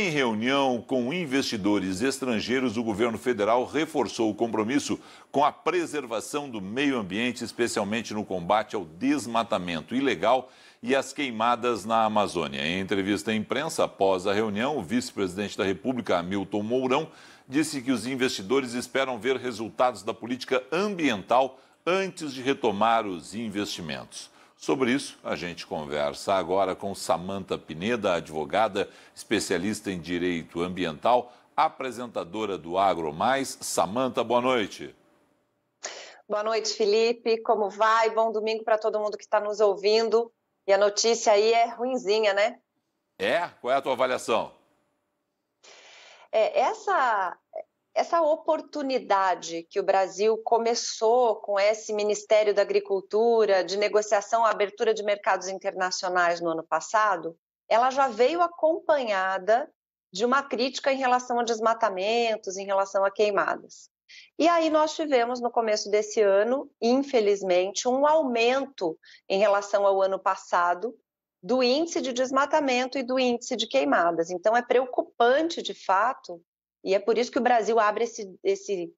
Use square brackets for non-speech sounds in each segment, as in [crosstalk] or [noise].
Em reunião com investidores estrangeiros, o governo federal reforçou o compromisso com a preservação do meio ambiente, especialmente no combate ao desmatamento ilegal e às queimadas na Amazônia. Em entrevista à imprensa, após a reunião, o vice-presidente da República, Hamilton Mourão, disse que os investidores esperam ver resultados da política ambiental antes de retomar os investimentos. Sobre isso, a gente conversa agora com Samanta Pineda, advogada, especialista em direito ambiental, apresentadora do Agro Mais. Samanta, boa noite. Boa noite, Felipe. Como vai? Bom domingo para todo mundo que está nos ouvindo. E a notícia aí é ruinzinha, né? É? Qual é a tua avaliação? É, essa essa oportunidade que o Brasil começou com esse Ministério da Agricultura, de negociação, abertura de mercados internacionais no ano passado, ela já veio acompanhada de uma crítica em relação a desmatamentos, em relação a queimadas. E aí nós tivemos no começo desse ano, infelizmente, um aumento em relação ao ano passado do índice de desmatamento e do índice de queimadas. Então é preocupante de fato e é por isso que o Brasil abre esse, esse,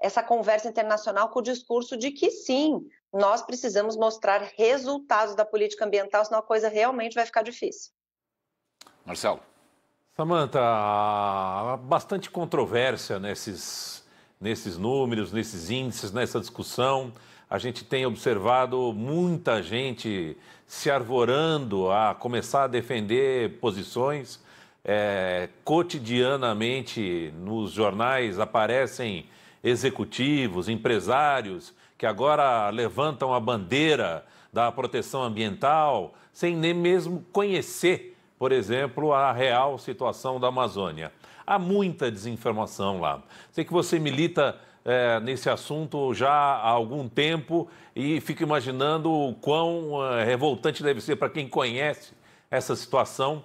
essa conversa internacional com o discurso de que sim, nós precisamos mostrar resultados da política ambiental, senão a coisa realmente vai ficar difícil. Marcelo. Samanta, bastante controvérsia nesses, nesses números, nesses índices, nessa discussão. A gente tem observado muita gente se arvorando a começar a defender posições é, cotidianamente nos jornais aparecem executivos, empresários que agora levantam a bandeira da proteção ambiental sem nem mesmo conhecer, por exemplo, a real situação da Amazônia. Há muita desinformação lá. Sei que você milita é, nesse assunto já há algum tempo e fico imaginando o quão é, revoltante deve ser para quem conhece essa situação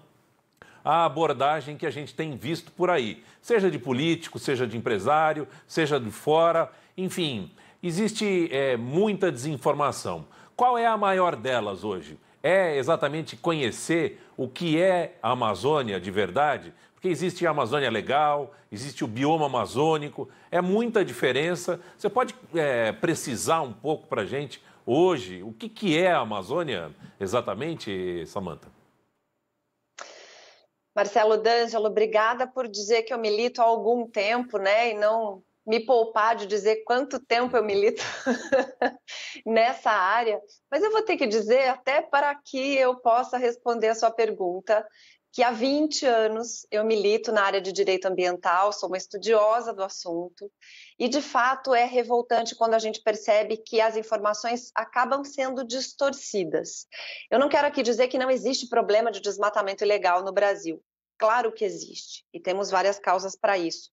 a abordagem que a gente tem visto por aí, seja de político, seja de empresário, seja de fora, enfim, existe é, muita desinformação. Qual é a maior delas hoje? É exatamente conhecer o que é a Amazônia de verdade? Porque existe a Amazônia legal, existe o bioma amazônico, é muita diferença. Você pode é, precisar um pouco para a gente hoje o que, que é a Amazônia exatamente, Samanta? Marcelo D'Angelo, obrigada por dizer que eu milito há algum tempo, né? E não me poupar de dizer quanto tempo eu milito [laughs] nessa área, mas eu vou ter que dizer até para que eu possa responder a sua pergunta que há 20 anos eu milito na área de direito ambiental, sou uma estudiosa do assunto, e de fato é revoltante quando a gente percebe que as informações acabam sendo distorcidas. Eu não quero aqui dizer que não existe problema de desmatamento ilegal no Brasil. Claro que existe, e temos várias causas para isso.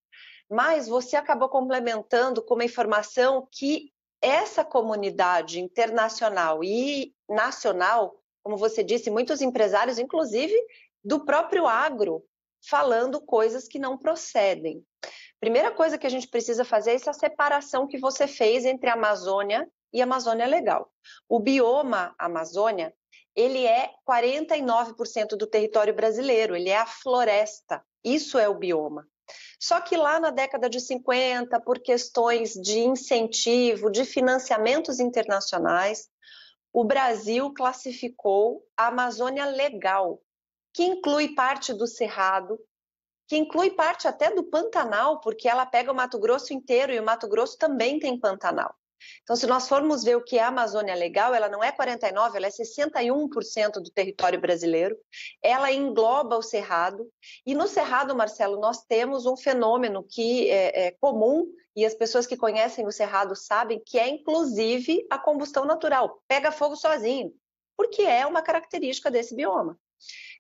Mas você acabou complementando com uma informação que essa comunidade internacional e nacional como você disse, muitos empresários, inclusive do próprio agro falando coisas que não procedem. Primeira coisa que a gente precisa fazer é essa separação que você fez entre Amazônia e Amazônia Legal. O bioma Amazônia, ele é 49% do território brasileiro, ele é a floresta. Isso é o bioma. Só que lá na década de 50, por questões de incentivo, de financiamentos internacionais, o Brasil classificou a Amazônia Legal que inclui parte do Cerrado, que inclui parte até do Pantanal, porque ela pega o Mato Grosso inteiro e o Mato Grosso também tem Pantanal. Então, se nós formos ver o que é a Amazônia legal, ela não é 49%, ela é 61% do território brasileiro. Ela engloba o Cerrado. E no Cerrado, Marcelo, nós temos um fenômeno que é, é comum e as pessoas que conhecem o Cerrado sabem que é, inclusive, a combustão natural. Pega fogo sozinho, porque é uma característica desse bioma.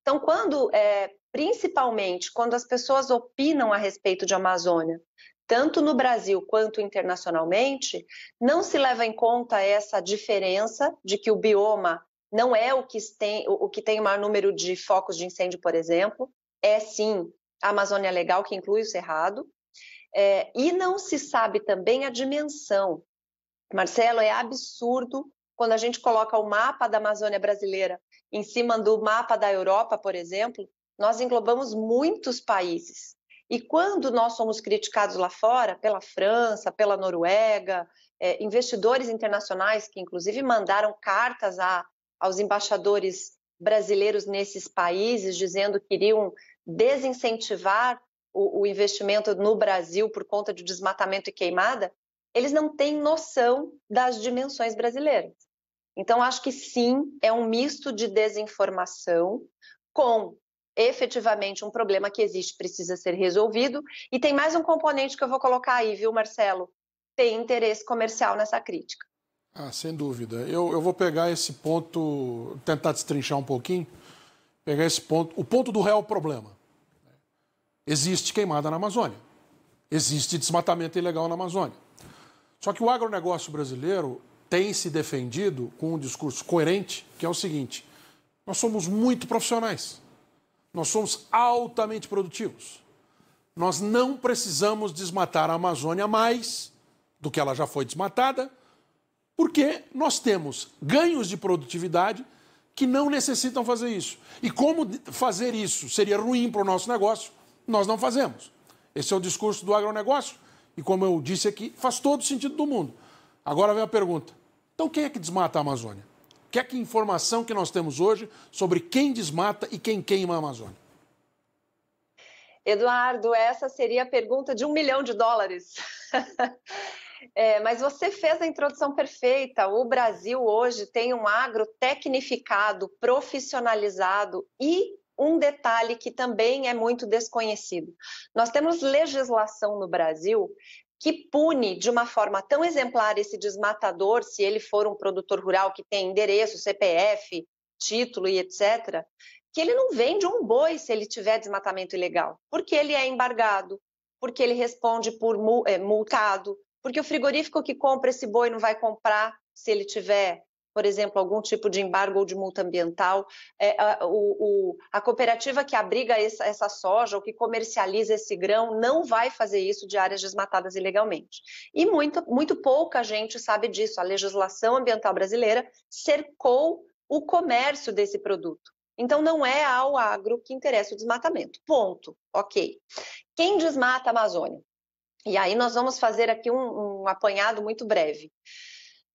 Então, quando, é, principalmente, quando as pessoas opinam a respeito de Amazônia, tanto no Brasil quanto internacionalmente, não se leva em conta essa diferença de que o bioma não é o que tem o que tem o maior número de focos de incêndio, por exemplo, é sim a Amazônia Legal que inclui o Cerrado, é, e não se sabe também a dimensão. Marcelo, é absurdo quando a gente coloca o mapa da Amazônia brasileira em cima do mapa da Europa, por exemplo, nós englobamos muitos países. E quando nós somos criticados lá fora, pela França, pela Noruega, é, investidores internacionais que, inclusive, mandaram cartas a, aos embaixadores brasileiros nesses países, dizendo que iriam desincentivar o, o investimento no Brasil por conta de desmatamento e queimada, eles não têm noção das dimensões brasileiras. Então, acho que sim, é um misto de desinformação com efetivamente um problema que existe, precisa ser resolvido. E tem mais um componente que eu vou colocar aí, viu, Marcelo? Tem interesse comercial nessa crítica. Ah, sem dúvida. Eu, eu vou pegar esse ponto, tentar destrinchar um pouquinho, pegar esse ponto, o ponto do real problema. Existe queimada na Amazônia. Existe desmatamento ilegal na Amazônia. Só que o agronegócio brasileiro tem se defendido com um discurso coerente, que é o seguinte: nós somos muito profissionais, nós somos altamente produtivos. Nós não precisamos desmatar a Amazônia mais do que ela já foi desmatada, porque nós temos ganhos de produtividade que não necessitam fazer isso. E como fazer isso seria ruim para o nosso negócio, nós não fazemos. Esse é o discurso do agronegócio e, como eu disse aqui, faz todo sentido do mundo. Agora vem a pergunta: então, quem é que desmata a Amazônia? Que é que informação que nós temos hoje sobre quem desmata e quem queima a Amazônia? Eduardo, essa seria a pergunta de um milhão de dólares. [laughs] É, mas você fez a introdução perfeita. O Brasil hoje tem um agro tecnificado, profissionalizado e um detalhe que também é muito desconhecido. Nós temos legislação no Brasil que pune de uma forma tão exemplar esse desmatador, se ele for um produtor rural que tem endereço, CPF, título e etc., que ele não vende um boi se ele tiver desmatamento ilegal, porque ele é embargado, porque ele responde por eh, multado, porque o frigorífico que compra esse boi não vai comprar se ele tiver por exemplo, algum tipo de embargo ou de multa ambiental. É, a, o, o, a cooperativa que abriga essa, essa soja ou que comercializa esse grão não vai fazer isso de áreas desmatadas ilegalmente. E muito, muito pouca gente sabe disso. A legislação ambiental brasileira cercou o comércio desse produto. Então, não é ao agro que interessa o desmatamento. Ponto. Ok. Quem desmata a Amazônia? E aí nós vamos fazer aqui um, um apanhado muito breve.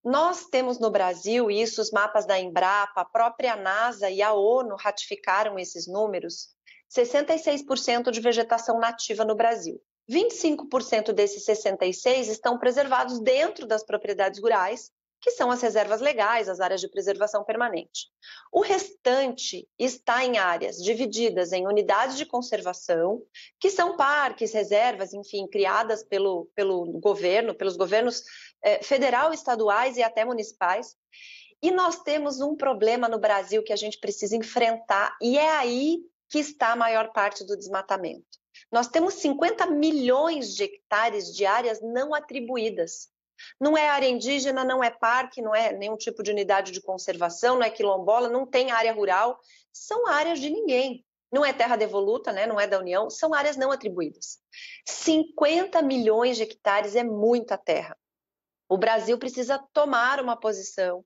Nós temos no Brasil, e isso os mapas da Embrapa, a própria NASA e a ONU ratificaram esses números, 66% de vegetação nativa no Brasil. 25% desses 66 estão preservados dentro das propriedades rurais, que são as reservas legais, as áreas de preservação permanente. O restante está em áreas divididas em unidades de conservação, que são parques, reservas, enfim, criadas pelo, pelo governo, pelos governos é, federal, estaduais e até municipais. E nós temos um problema no Brasil que a gente precisa enfrentar, e é aí que está a maior parte do desmatamento. Nós temos 50 milhões de hectares de áreas não atribuídas. Não é área indígena, não é parque, não é nenhum tipo de unidade de conservação, não é quilombola, não tem área rural, são áreas de ninguém. Não é terra devoluta, né? não é da União, são áreas não atribuídas. 50 milhões de hectares é muita terra. O Brasil precisa tomar uma posição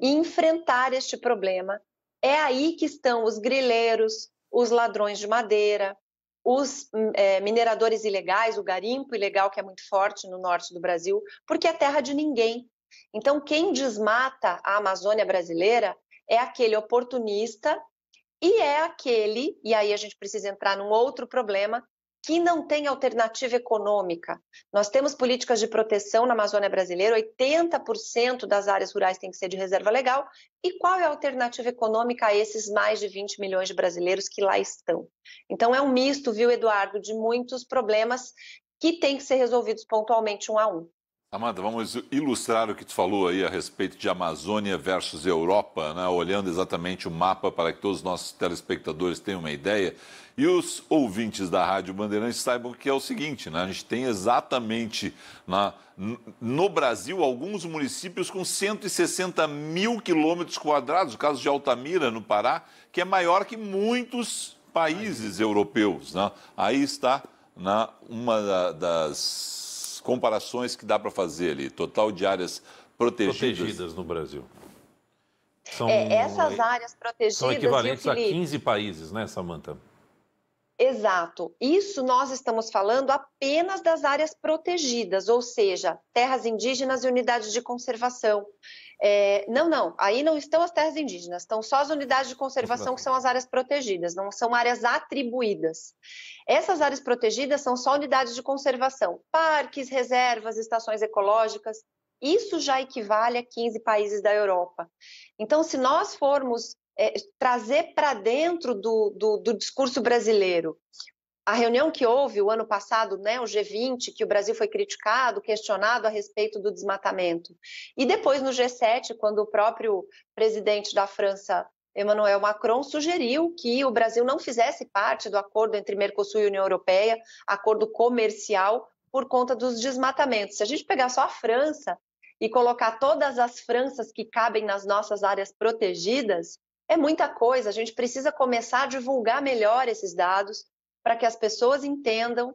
e enfrentar este problema. É aí que estão os grileiros, os ladrões de madeira, os é, mineradores ilegais, o garimpo ilegal que é muito forte no norte do Brasil, porque é terra de ninguém. Então, quem desmata a Amazônia brasileira é aquele oportunista e é aquele, e aí a gente precisa entrar num outro problema, que não tem alternativa econômica. Nós temos políticas de proteção na Amazônia brasileira, 80% das áreas rurais tem que ser de reserva legal. E qual é a alternativa econômica a esses mais de 20 milhões de brasileiros que lá estão? Então é um misto, viu, Eduardo, de muitos problemas que têm que ser resolvidos pontualmente um a um. Amanda, vamos ilustrar o que tu falou aí a respeito de Amazônia versus Europa, né? olhando exatamente o mapa para que todos os nossos telespectadores tenham uma ideia e os ouvintes da Rádio Bandeirantes saibam que é o seguinte, né? a gente tem exatamente na, né, no Brasil alguns municípios com 160 mil quilômetros quadrados, o caso de Altamira, no Pará, que é maior que muitos países europeus. Né? Aí está né, uma das comparações que dá para fazer ali? Total de áreas protegidas. protegidas no Brasil. São, é, essas áreas protegidas. São equivalentes a 15 países, né, Samanta? Exato. Isso nós estamos falando apenas das áreas protegidas, ou seja, terras indígenas e unidades de conservação. É, não, não, aí não estão as terras indígenas, estão só as unidades de conservação que são as áreas protegidas, não são áreas atribuídas. Essas áreas protegidas são só unidades de conservação, parques, reservas, estações ecológicas. Isso já equivale a 15 países da Europa. Então, se nós formos é, trazer para dentro do, do, do discurso brasileiro a reunião que houve o ano passado, né, o G20, que o Brasil foi criticado, questionado a respeito do desmatamento. E depois no G7, quando o próprio presidente da França, Emmanuel Macron, sugeriu que o Brasil não fizesse parte do acordo entre Mercosul e União Europeia, acordo comercial, por conta dos desmatamentos. Se a gente pegar só a França e colocar todas as Franças que cabem nas nossas áreas protegidas, é muita coisa. A gente precisa começar a divulgar melhor esses dados para que as pessoas entendam,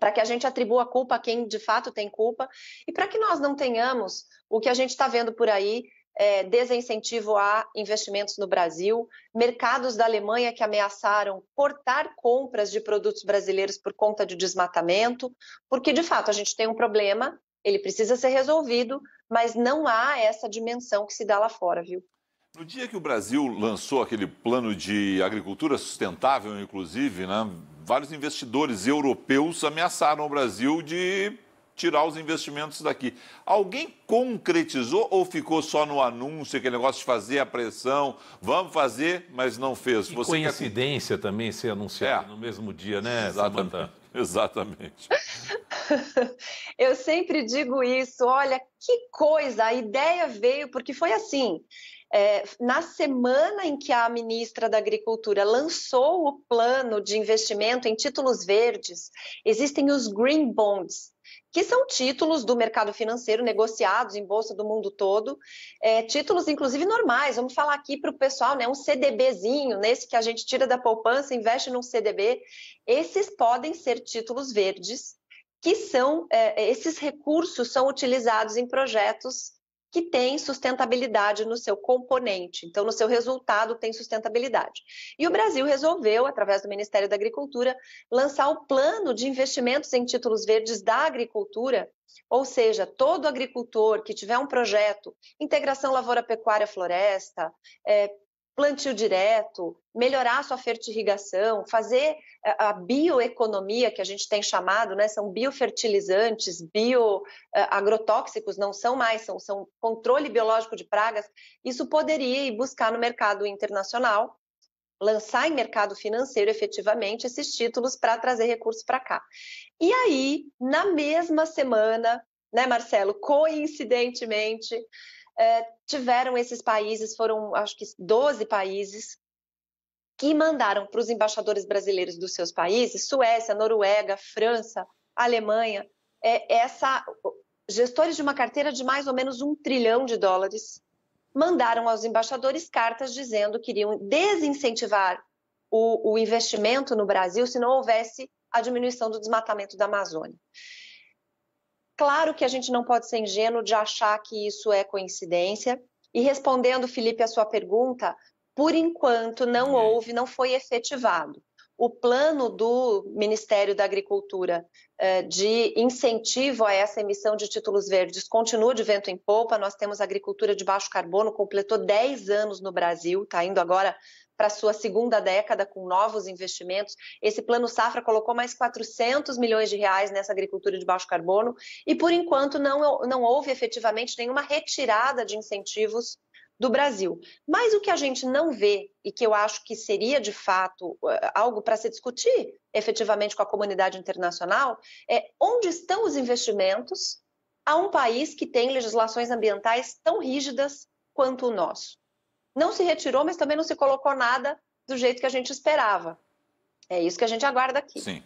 para que a gente atribua culpa a quem de fato tem culpa e para que nós não tenhamos o que a gente está vendo por aí. É, desincentivo a investimentos no Brasil, mercados da Alemanha que ameaçaram cortar compras de produtos brasileiros por conta de desmatamento, porque de fato a gente tem um problema, ele precisa ser resolvido, mas não há essa dimensão que se dá lá fora, viu? No dia que o Brasil lançou aquele plano de agricultura sustentável, inclusive, né, vários investidores europeus ameaçaram o Brasil de tirar os investimentos daqui. Alguém concretizou ou ficou só no anúncio, aquele negócio de fazer a pressão, vamos fazer, mas não fez? E Você é assim. coincidência quer... também ser anunciado é. no mesmo dia, né, Exatamente. Samantha? [laughs] Exatamente. [laughs] Eu sempre digo isso, olha, que coisa, a ideia veio, porque foi assim, é, na semana em que a ministra da Agricultura lançou o plano de investimento em títulos verdes, existem os green bonds, que são títulos do mercado financeiro negociados em bolsa do mundo todo, é, títulos inclusive normais. Vamos falar aqui para o pessoal, né? Um CDBzinho, nesse que a gente tira da poupança, investe num CDB. Esses podem ser títulos verdes, que são é, esses recursos são utilizados em projetos que tem sustentabilidade no seu componente. Então, no seu resultado, tem sustentabilidade. E o Brasil resolveu, através do Ministério da Agricultura, lançar o plano de investimentos em títulos verdes da agricultura. Ou seja, todo agricultor que tiver um projeto, integração lavoura-pecuária-floresta, é, plantio direto, melhorar a sua fertirrigação, fazer eh, a bioeconomia que a gente tem chamado, né? São biofertilizantes, bioagrotóxicos, eh, não são mais, são, são controle biológico de pragas. Isso poderia ir buscar no mercado internacional, lançar em mercado financeiro efetivamente esses títulos para trazer recursos para cá. E aí, na mesma semana, né, Marcelo, coincidentemente, eh, tiveram esses países, foram acho que 12 países que mandaram para os embaixadores brasileiros dos seus países, Suécia, Noruega, França, Alemanha, é, é essa gestores de uma carteira de mais ou menos um trilhão de dólares mandaram aos embaixadores cartas dizendo que iriam desincentivar o, o investimento no Brasil se não houvesse a diminuição do desmatamento da Amazônia. Claro que a gente não pode ser ingênuo de achar que isso é coincidência. E respondendo, Felipe, a sua pergunta, por enquanto não uhum. houve, não foi efetivado. O plano do Ministério da Agricultura eh, de incentivo a essa emissão de títulos verdes continua de vento em polpa. Nós temos agricultura de baixo carbono, completou 10 anos no Brasil, está indo agora para sua segunda década com novos investimentos. Esse plano Safra colocou mais 400 milhões de reais nessa agricultura de baixo carbono e, por enquanto, não, não houve efetivamente nenhuma retirada de incentivos do Brasil. Mas o que a gente não vê e que eu acho que seria de fato eh, algo para se discutir efetivamente com a comunidade internacional é onde estão os investimentos a um país que tem legislações ambientais tão rígidas quanto o nosso não se retirou, mas também não se colocou nada do jeito que a gente esperava. É isso que a gente aguarda aqui. Sim.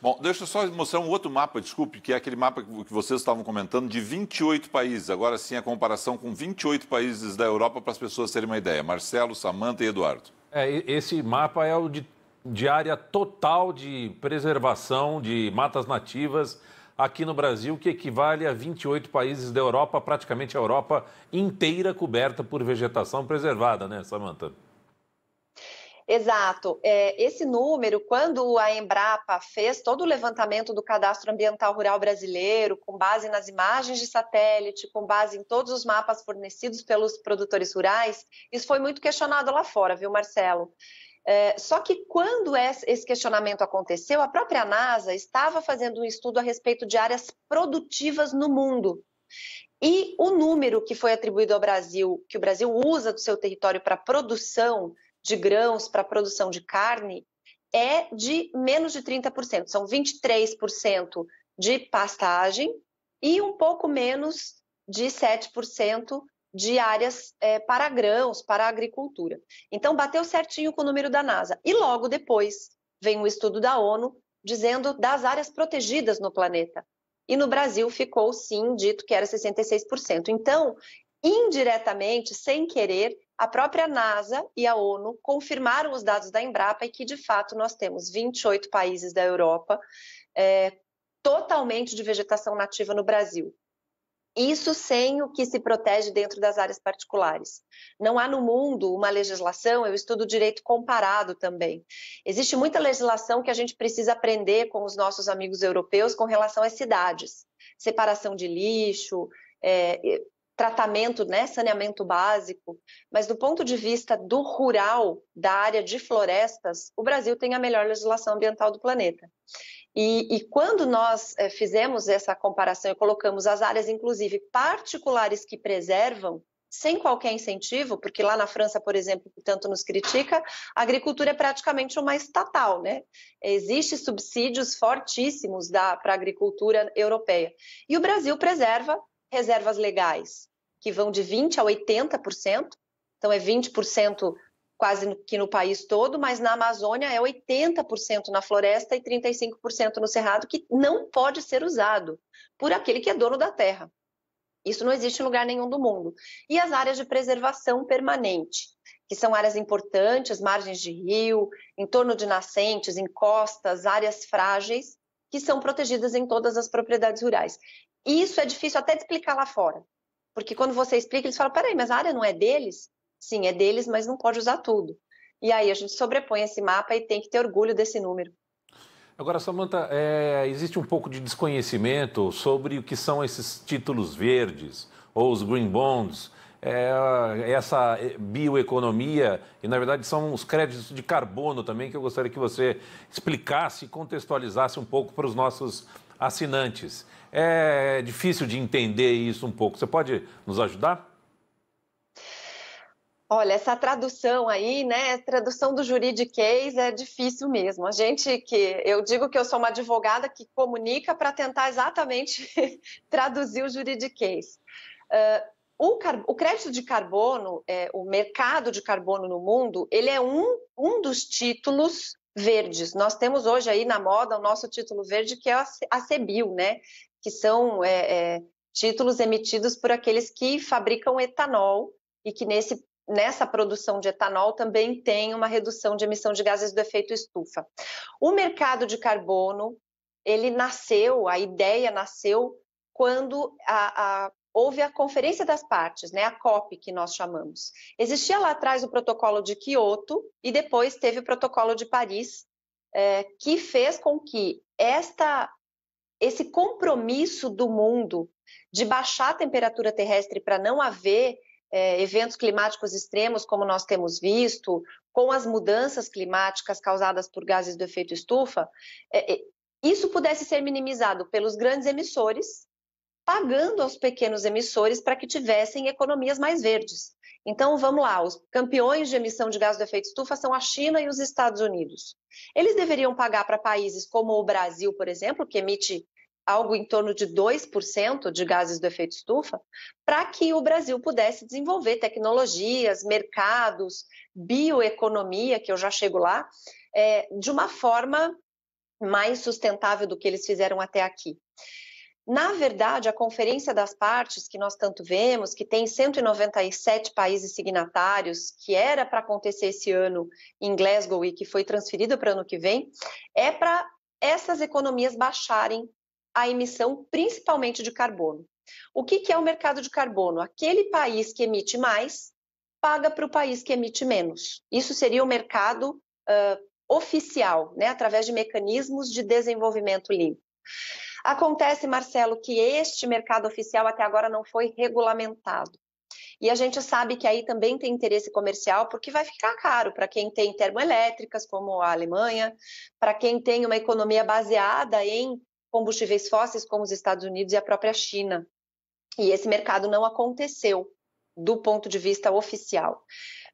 Bom, deixa eu só mostrar um outro mapa, desculpe, que é aquele mapa que vocês estavam comentando, de 28 países. Agora sim, a comparação com 28 países da Europa, para as pessoas terem uma ideia. Marcelo, Samanta e Eduardo. É, esse mapa é o de, de área total de preservação de matas nativas aqui no Brasil, que equivale a 28 países da Europa, praticamente a Europa inteira coberta por vegetação preservada, né, Samanta? Exato. É, esse número, quando a Embrapa fez todo o levantamento do cadastro ambiental rural brasileiro, com base nas imagens de satélite, com base em todos os mapas fornecidos pelos produtores rurais, isso foi muito questionado lá fora, viu, Marcelo? É, só que quando esse questionamento aconteceu, a própria NASA estava fazendo um estudo a respeito de áreas produtivas no mundo. E o número que foi atribuído ao Brasil, que o Brasil usa do seu território para produção de grãos, para produção de carne, é de menos de 30%. São 23% de pastagem e um pouco menos de 7% de áreas é, para grãos, para agricultura. Então, bateu certinho com o número da NASA. E logo depois vem um estudo da ONU dizendo das áreas protegidas no planeta. E no Brasil ficou, sim, dito que era 66%. Então, indiretamente, sem querer, a própria NASA e a ONU confirmaram os dados da Embrapa e que, de fato, nós temos 28 países da Europa é, totalmente de vegetação nativa no Brasil. Isso sem o que se protege dentro das áreas particulares. Não há no mundo uma legislação, eu estudo direito comparado também. Existe muita legislação que a gente precisa aprender com os nossos amigos europeus com relação às cidades. Separação de lixo, é, tratamento, né, saneamento básico. Mas do ponto de vista do rural, da área de florestas, o Brasil tem a melhor legislação ambiental do planeta. E, e, quando nós é, fizemos essa comparação e colocamos as áreas, inclusive particulares que preservam, sem qualquer incentivo, porque lá na França, por exemplo, que tanto nos critica, a agricultura é praticamente uma estatal, né? Existem subsídios fortíssimos para a agricultura europeia. E o Brasil preserva reservas legais, que vão de 20% a 80%, então é 20% quase que no país todo, mas na Amazônia é 80% na floresta e 35% no cerrado, que não pode ser usado por aquele que é dono da terra. Isso não existe em lugar nenhum do mundo. E as áreas de preservação permanente, que são áreas importantes, margens de rio, em torno de nascentes, encostas, áreas frágeis, que são protegidas em todas as propriedades rurais. isso é difícil até de explicar lá fora, porque quando você explica, eles falam: peraí, mas a área não é deles? Sim, é deles, mas não pode usar tudo. E aí a gente sobrepõe esse mapa e tem que ter orgulho desse número. Agora, Samanta, é, eh, existe um pouco de desconhecimento sobre o que são esses títulos verdes ou os green bonds, é, essa eh, bioeconomia, e na verdade são os créditos de carbono também, que eu gostaria que você explicasse e contextualizasse um pouco para os nossos assinantes. É difícil de entender isso um pouco. Você pode nos ajudar? Olha, essa tradução aí, né? Tradução do juridiquês é difícil mesmo. A gente que eu digo que eu sou uma advogada que comunica para tentar exatamente [laughs] traduzir o juridiquês. Uh, o, o, crédito de carbono, é, o mercado de carbono no mundo, ele é um, um dos títulos verdes. Nós temos hoje aí na moda o nosso título verde, que é a CEBIL, né? Que são é, é, títulos emitidos por aqueles que fabricam etanol e que nesse nessa produção de etanol também tem uma redução de emissão de gases do efeito estufa. O mercado de carbono, ele nasceu, a ideia nasceu quando a, a, houve a Conferência das Partes, né, a COP, que nós chamamos. Existia lá atrás o Protocolo de Quioto e depois teve o Protocolo de Paris, é, que fez com que esta, esse compromisso do mundo de baixar a temperatura terrestre para não haver é, eventos climáticos extremos, como nós temos visto, com as mudanças climáticas causadas por gases do efeito estufa, é, é, isso pudesse ser minimizado pelos grandes emissores, pagando aos pequenos emissores para que tivessem economias mais verdes. Então, vamos lá, os campeões de emissão de gases do efeito estufa são a China e os Estados Unidos. Eles deveriam pagar para países como o Brasil, por exemplo, que emite algo em torno de 2% de gases do efeito estufa, para que o Brasil pudesse desenvolver tecnologias, mercados, bioeconomia, que eu já chego lá, é, de uma forma mais sustentável do que eles fizeram até aqui. Na verdade, a Conferência das Partes, que nós tanto vemos, que tem 197 países signatários, que era para acontecer esse ano em Glasgow e que foi transferida para o ano que vem, é para essas economias baixarem a emissão principalmente de carbono. O que, que é o mercado de carbono? Aquele país que emite mais paga para o país que emite menos. Isso seria o mercado uh, oficial, né, através de mecanismos de desenvolvimento limpo. Acontece, Marcelo, que este mercado oficial até agora não foi regulamentado. E a gente sabe que aí também tem interesse comercial, porque vai ficar caro para quem tem termoelétricas, como a Alemanha, para quem tem uma economia baseada em combustíveis fósseis como os Estados Unidos e a própria China. E esse mercado não aconteceu do ponto de vista oficial.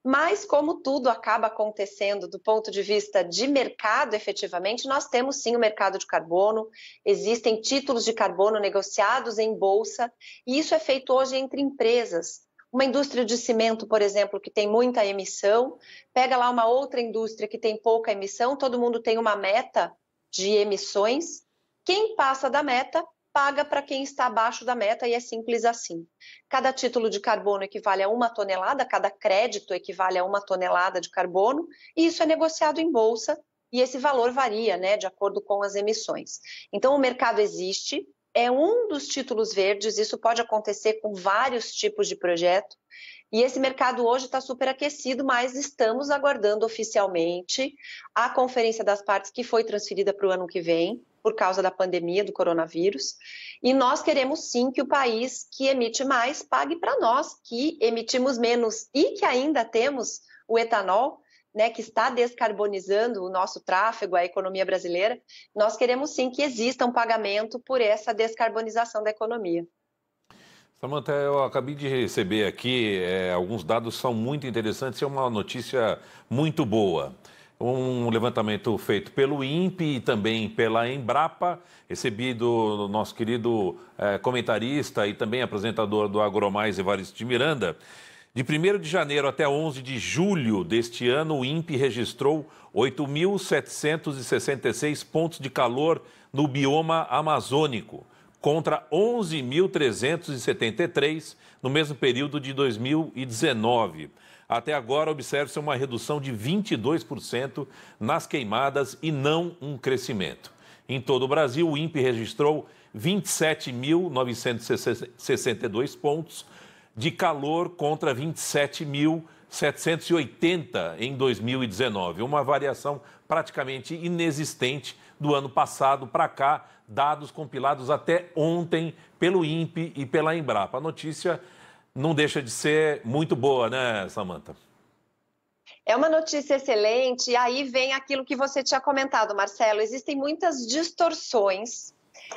Mas, como tudo acaba acontecendo do ponto de vista de mercado, efetivamente, nós temos sim o mercado de carbono, existem títulos de carbono negociados em bolsa, e isso é feito hoje entre empresas. Uma indústria de cimento, por exemplo, que tem muita emissão, pega lá uma outra indústria que tem pouca emissão, todo mundo tem uma meta de emissões, quem passa da meta paga para quem está abaixo da meta e é simples assim. Cada título de carbono equivale a uma tonelada, cada crédito equivale a uma tonelada de carbono, e isso é negociado em bolsa. E esse valor varia, né, de acordo com as emissões. Então, o mercado existe, é um dos títulos verdes, isso pode acontecer com vários tipos de projeto, e esse mercado hoje está super aquecido, mas estamos aguardando oficialmente a Conferência das Partes, que foi transferida para o ano que vem, por causa da pandemia do coronavírus. E nós queremos sim que o país que emite mais pague para nós, que emitimos menos e que ainda temos o etanol, né, que está descarbonizando o nosso tráfego, a economia brasileira. Nós queremos sim que exista um pagamento por essa descarbonização da economia. Samanta, eu acabei de receber aqui é, alguns dados são muito interessantes e é uma notícia muito boa. Um levantamento feito pelo INPE e também pela Embrapa, recebido do nosso querido é, comentarista e também apresentador do Agromais, Evaristo de Miranda. De 1 de janeiro até 11 de julho deste ano, o INPE registrou 8.766 pontos de calor no bioma amazônico contra 11.373 no mesmo período de 2019. Até agora, observa-se uma redução de 22% nas queimadas e não um crescimento. Em todo o Brasil, o INPE registrou 27.962 pontos de calor contra 27.780 em 2019, uma variação praticamente inexistente do ano passado para cá, dados compilados até ontem pelo INPE e pela Embrapa. A notícia não deixa de ser muito boa, né, Samanta? É uma notícia excelente, e aí vem aquilo que você tinha comentado, Marcelo. Existem muitas distorções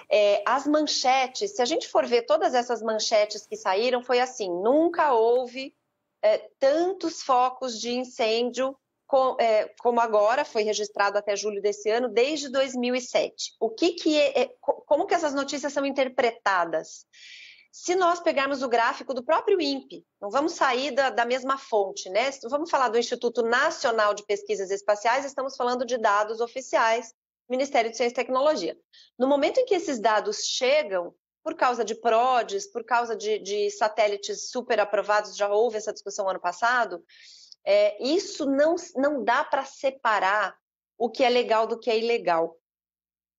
é, as manchetes, se a gente for ver todas essas manchetes que saíram, foi assim: nunca houve é, tantos focos de incêndio com, é, como agora, foi registrado até julho desse ano, desde 2007. O que que é, é como que essas notícias são interpretadas? Se nós pegarmos o gráfico do próprio INPE, não vamos sair da, da mesma fonte, né? Vamos falar do Instituto Nacional de Pesquisas Espaciais, estamos falando de dados oficiais Ministério de Ciência e Tecnologia. No momento em que esses dados chegam, por causa de PRODES, por causa de, de satélites super aprovados, já houve essa discussão ano passado, é, isso não, não dá para separar o que é legal do que é ilegal.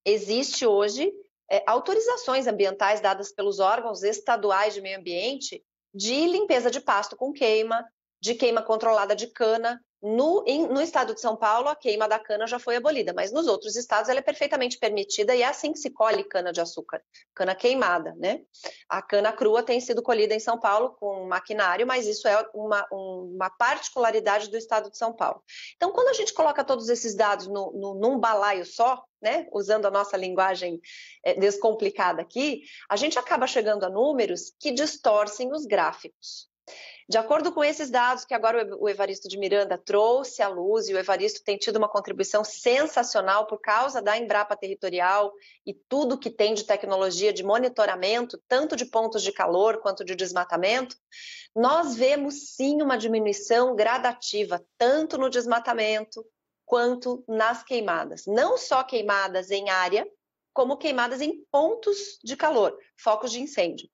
Existe hoje é, autorizações ambientais dadas pelos órgãos estaduais de meio ambiente de limpeza de pasto com queima, de queima controlada de cana, no, em, no, estado de São Paulo, a queima da cana já foi abolida, mas nos outros estados ela é perfeitamente permitida e é assim que se colhe cana de açúcar, cana queimada, né? A cana crua tem sido colhida em São Paulo com maquinário, mas isso é uma, uma particularidade do estado de São Paulo. Então, quando a gente coloca todos esses dados no, no, num balaio só, né? usando a nossa linguagem é, descomplicada aqui, a gente acaba chegando a números que distorcem os gráficos. De acordo com esses dados que agora o Evaristo de Miranda trouxe à luz, e o Evaristo tem tido uma contribuição sensacional por causa da Embrapa Territorial e tudo que tem de tecnologia de monitoramento, tanto de pontos de calor quanto de desmatamento, nós vemos sim uma diminuição gradativa, tanto no desmatamento quanto nas queimadas. Não só queimadas em área, como queimadas em pontos de calor, focos de incêndio.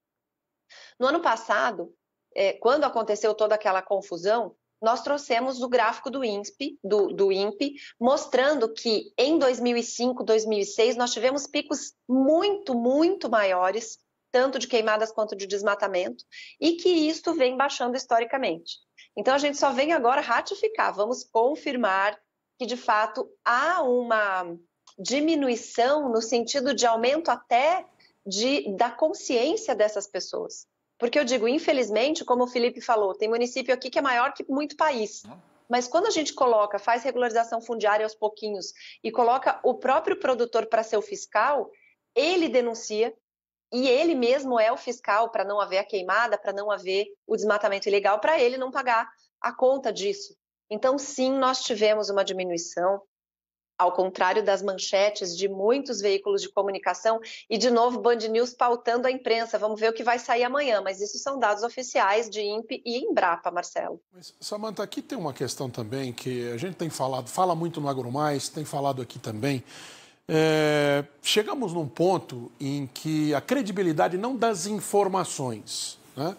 No ano passado, é, quando aconteceu toda aquela confusão, nós trouxemos o gráfico do INPE, do, do INPE, mostrando que em 2005, 2006, nós tivemos picos muito, muito maiores, tanto de queimadas quanto de desmatamento, e que isto vem baixando historicamente. Então, a gente só vem agora ratificar, vamos confirmar que, de fato, há uma diminuição no sentido de aumento até de, da consciência dessas pessoas. Porque eu digo, infelizmente, como o Felipe falou, tem município aqui que é maior que muito país. Mas quando a gente coloca, faz regularização fundiária aos pouquinhos e coloca o próprio produtor para ser o fiscal, ele denuncia e ele mesmo é o fiscal para não haver a queimada, para não haver o desmatamento ilegal, para ele não pagar a conta disso. Então, sim, nós tivemos uma diminuição ao contrário das manchetes de muitos veículos de comunicação e de novo Band News pautando a imprensa. Vamos ver o que vai sair amanhã, mas isso são dados oficiais de INPE e Embrapa, Marcelo. Mas, aqui tem uma questão também que a gente tem falado, fala muito no AgroMais, tem falado aqui também. É, chegamos num ponto em que a credibilidade não das informações, né?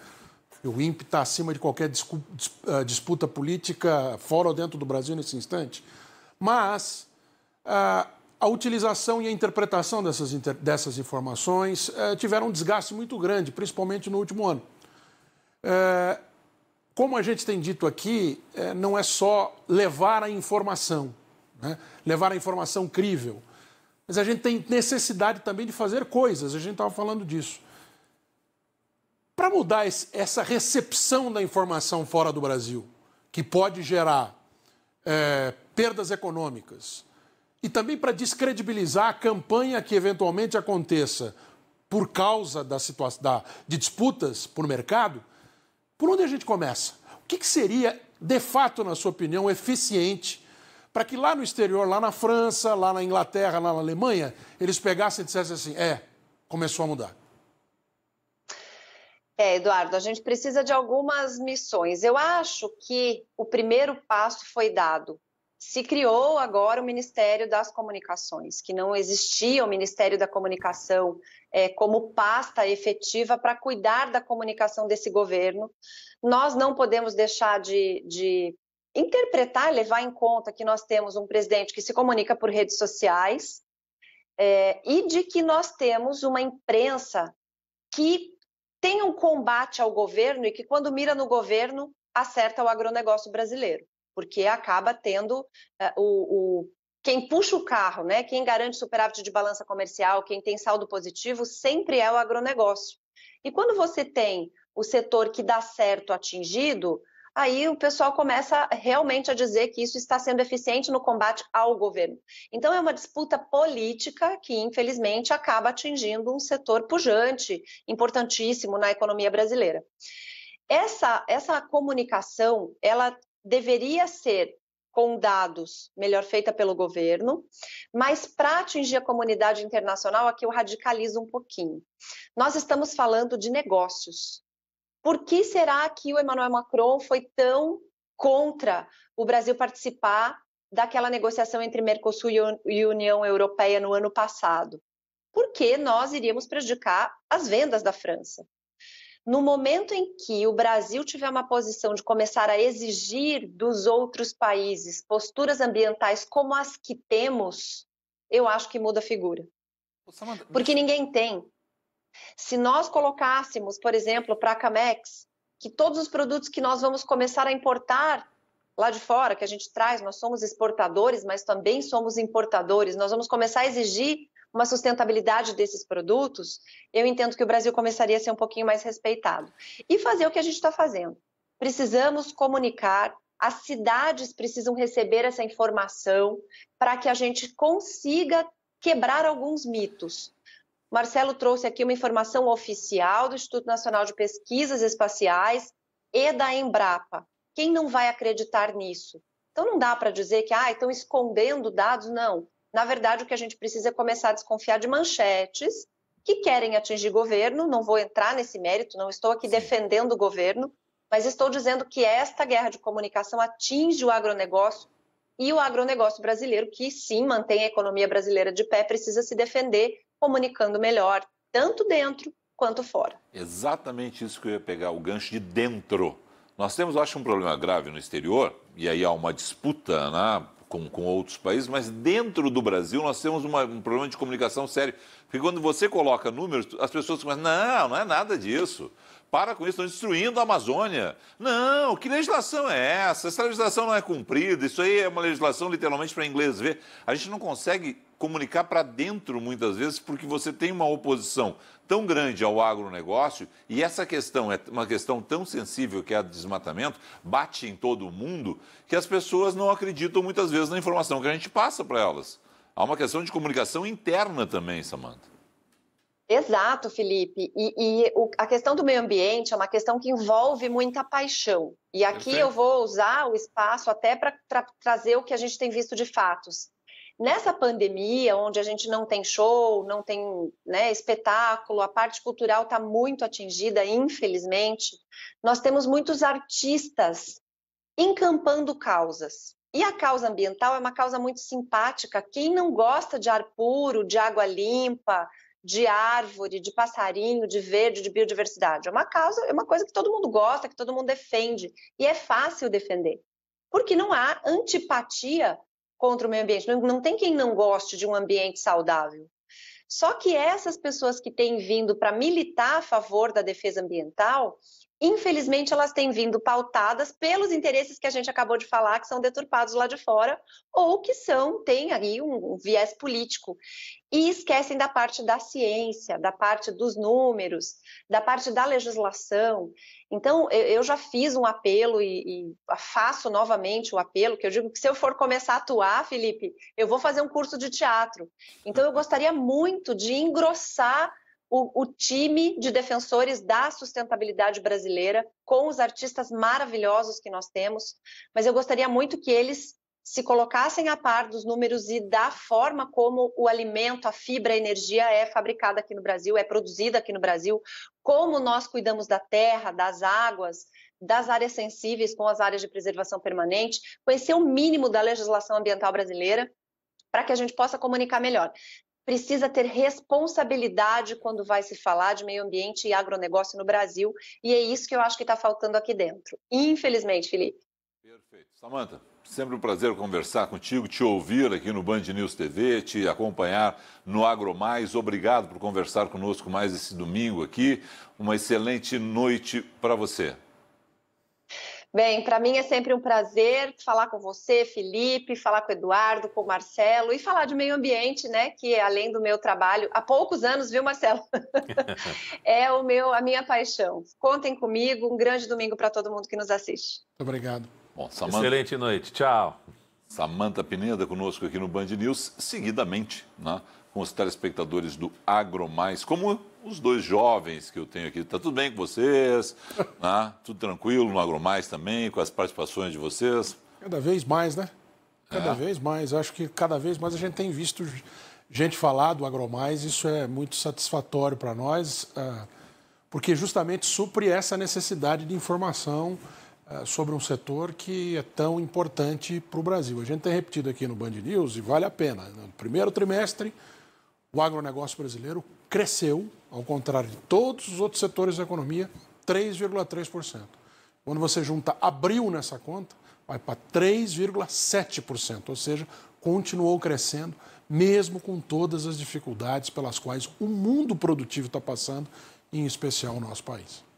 O INPE está acima de qualquer eh, disputa política fora ou dentro do Brasil nesse instante, mas a, utilização e a interpretação dessas, dessas informações uh, tiveram um desgaste muito grande, principalmente no último ano. Uh, como a gente tem dito aqui, uh, não é só levar a informação, né? levar a informação crível, mas a gente tem necessidade também de fazer coisas, a gente estava falando disso. Para mudar esse, essa recepção da informação fora do Brasil, que pode gerar perdas econômicas, e também para descredibilizar a campanha que eventualmente aconteça por causa da situação da, de disputas por mercado, por onde a gente começa? O que, que seria, de fato, na sua opinião, eficiente para que lá no exterior, lá na França, lá na Inglaterra, lá na Alemanha, eles pegassem e dissessem assim: é, começou a mudar? É, Eduardo, a gente precisa de algumas missões. Eu acho que o primeiro passo foi dado se criou agora o Ministério das Comunicações, que não existia o Ministério da Comunicação é, como pasta efetiva para cuidar da comunicação desse governo. Nós não podemos deixar de, de interpretar, levar em conta que nós temos um presidente que se comunica por redes sociais é, e de que nós temos uma imprensa que tem um combate ao governo e que, quando mira no governo, acerta o agronegócio brasileiro porque acaba tendo uh, o, o quem puxa o carro, né? Quem garante superávit de balança comercial, quem tem saldo positivo, sempre é o agronegócio. E quando você tem o setor que dá certo atingido, aí o pessoal começa realmente a dizer que isso está sendo eficiente no combate ao governo. Então é uma disputa política que, infelizmente, acaba atingindo um setor pujante, importantíssimo na economia brasileira. Essa, essa comunicação, ela deveria ser com dados melhor feita pelo governo, mas para atingir a comunidade internacional, aqui eu radicalizo um pouquinho. Nós estamos falando de negócios. Por que será que o Emmanuel Macron foi tão contra o Brasil participar daquela negociação entre Mercosul e União Europeia no ano passado? Porque nós iríamos prejudicar as vendas da França. No momento em que o Brasil tiver uma posição de começar a exigir dos outros países posturas ambientais como as que temos, eu acho que muda a figura. Porque ninguém tem. Se nós colocássemos, por exemplo, para a Camex, que todos os produtos que nós vamos começar a importar lá de fora, que a gente traz, nós somos exportadores, mas também somos importadores, nós vamos começar a exigir uma sustentabilidade desses produtos, eu entendo que o Brasil começaria a ser um pouquinho mais respeitado. E fazer o que a gente está fazendo. Precisamos comunicar, as cidades precisam receber essa informação para que a gente consiga quebrar alguns mitos. Marcelo trouxe aqui uma informação oficial do Instituto Nacional de Pesquisas Espaciais e da Embrapa. Quem não vai acreditar nisso? Então não dá para dizer que ah, estão escondendo dados, não. Na verdade, o que a gente precisa é começar a desconfiar de manchetes que querem atingir governo. Não vou entrar nesse mérito, não estou aqui Sim. defendendo o governo, mas estou dizendo que esta guerra de comunicação atinge o agronegócio e o agronegócio brasileiro, que sim mantém a economia brasileira de pé, precisa se defender comunicando melhor, tanto dentro quanto fora. Exatamente isso que eu ia pegar, o gancho de dentro. Nós temos, acho, um problema grave no exterior, e aí há uma disputa né, com, com outros países, mas dentro do Brasil nós temos uma, um problema de comunicação sério. Porque quando você coloca números, as pessoas começam, não, não é nada disso. Para com isso, estão destruindo a Amazônia. Não, que legislação é essa? Essa legislação não é cumprida, isso aí é uma legislação literalmente para inglês ver. A gente não consegue comunicar para dentro muitas vezes, porque você tem uma oposição tão grande ao agronegócio e essa questão é uma questão tão sensível que é a desmatamento, bate em todo mundo, que as pessoas não acreditam muitas vezes na informação que a gente passa para elas. Há uma questão de comunicação interna também, Samanta. Exato, Felipe. E, e o, a questão do meio ambiente é uma questão que envolve muita paixão. E aqui Perfeito. eu vou usar o espaço até para trazer o que a gente tem visto de fatos. Nessa pandemia, onde a gente não tem show, não tem né, espetáculo, a parte cultural está muito atingida, infelizmente, nós temos muitos artistas encampando causas. E a causa ambiental é uma causa muito simpática. Quem não gosta de ar puro, de água limpa, de árvore, de passarinho, de verde, de biodiversidade. É uma causa, é uma coisa que todo mundo gosta, que todo mundo defende e é fácil defender. Porque não há antipatia contra o meio ambiente. Não, não tem quem não goste de um ambiente saudável. Só que essas pessoas que têm vindo para militar a favor da defesa ambiental, infelizmente, elas têm vindo pautadas pelos interesses que a gente acabou de falar, que são deturpados lá de fora, ou que são, têm aí um, viés político. E esquecem da parte da ciência, da parte dos números, da parte da legislação. Então, eu, eu já fiz um apelo e, e faço novamente o apelo, que eu digo que se eu for começar a atuar, Felipe, eu vou fazer um curso de teatro. Então, eu gostaria muito de engrossar o, o, time de defensores da sustentabilidade brasileira, com os artistas maravilhosos que nós temos, mas eu gostaria muito que eles se colocassem a par dos números e da forma como o alimento, a fibra, a energia é fabricada aqui no Brasil, é produzida aqui no Brasil, como nós cuidamos da terra, das águas, das áreas sensíveis com as áreas de preservação permanente, conhecer o mínimo da legislação ambiental brasileira para que a gente possa comunicar melhor precisa ter responsabilidade quando vai se falar de meio ambiente e agronegócio no Brasil, e é isso que eu acho que está faltando aqui dentro. Infelizmente, Felipe. Perfeito. Samanta, sempre um prazer conversar contigo, te ouvir aqui no Band News TV, te acompanhar no Agro Mais. Obrigado por conversar conosco mais esse domingo aqui. Uma excelente noite para você. Bem, para mim é sempre um prazer falar com você, Felipe, falar com o Eduardo, com o Marcelo e falar de meio ambiente, né? Que é além do meu trabalho, há poucos anos, viu, Marcelo? [laughs] é o meu, a minha paixão. Contem comigo. Um grande domingo para todo mundo que nos assiste. Muito obrigado. Bom, Samanta... Excelente noite. Tchau. Samanta Pineda conosco aqui no Band News, seguidamente, né? Com os telespectadores do Agro Mais. Como os dois jovens que eu tenho aqui. Tá tudo bem com vocês? [laughs] Né? Tudo tranquilo no Agromais também, com as participações de vocês? Cada vez mais, né? Cada é. vez mais. Acho que cada vez mais a gente tem visto gente falar do Agromais. Isso é muito satisfatório para nós, ah, porque justamente supre essa necessidade de informação ah, sobre um setor que é tão importante para o Brasil. A gente tem repetido aqui no Band News e vale a pena. No primeiro trimestre, o agronegócio brasileiro cresceu, ao contrário de todos os outros setores da economia, 3,3%. Quando você junta abril nessa conta, vai para 3,7%, ou seja, continuou crescendo, mesmo com todas as dificuldades pelas quais o mundo produtivo está passando, em especial o nosso país.